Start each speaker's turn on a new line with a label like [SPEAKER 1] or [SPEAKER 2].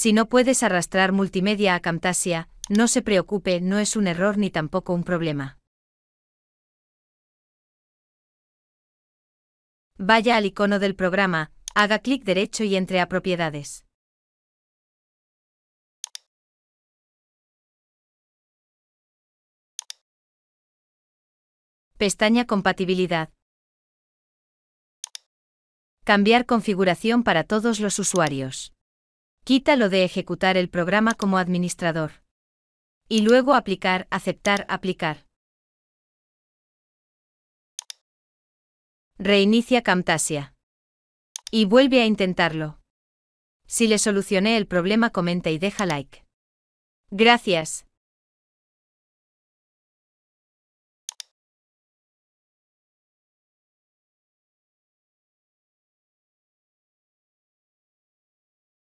[SPEAKER 1] Si no puedes arrastrar multimedia a Camtasia, no se preocupe, no es un error ni tampoco un problema.
[SPEAKER 2] Vaya al icono del programa, haga clic derecho y entre a Propiedades. Pestaña Compatibilidad.
[SPEAKER 1] Cambiar configuración para todos los usuarios. Quítalo de ejecutar el programa como administrador. Y luego aplicar, aceptar, aplicar. Reinicia Camtasia. Y vuelve a intentarlo. Si le solucioné el
[SPEAKER 2] problema comenta y deja like. Gracias.